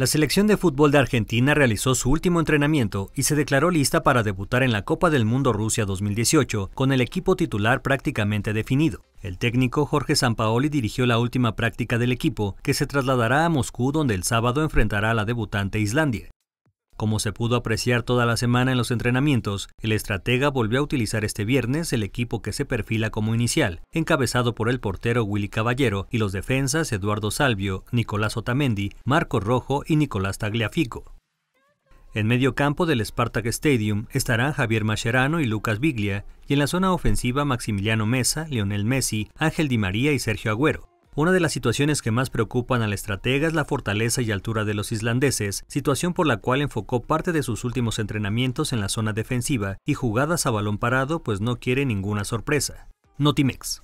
La selección de fútbol de Argentina realizó su último entrenamiento y se declaró lista para debutar en la Copa del Mundo Rusia 2018 con el equipo titular prácticamente definido. El técnico Jorge Sampaoli dirigió la última práctica del equipo, que se trasladará a Moscú donde el sábado enfrentará a la debutante Islandia. Como se pudo apreciar toda la semana en los entrenamientos, el estratega volvió a utilizar este viernes el equipo que se perfila como inicial, encabezado por el portero Willy Caballero y los defensas Eduardo Salvio, Nicolás Otamendi, Marco Rojo y Nicolás Tagliafico. En medio campo del Spartak Stadium estarán Javier Mascherano y Lucas Biglia, y en la zona ofensiva Maximiliano Mesa, Lionel Messi, Ángel Di María y Sergio Agüero. Una de las situaciones que más preocupan al estratega es la fortaleza y altura de los islandeses, situación por la cual enfocó parte de sus últimos entrenamientos en la zona defensiva y jugadas a balón parado, pues no quiere ninguna sorpresa. Notimex.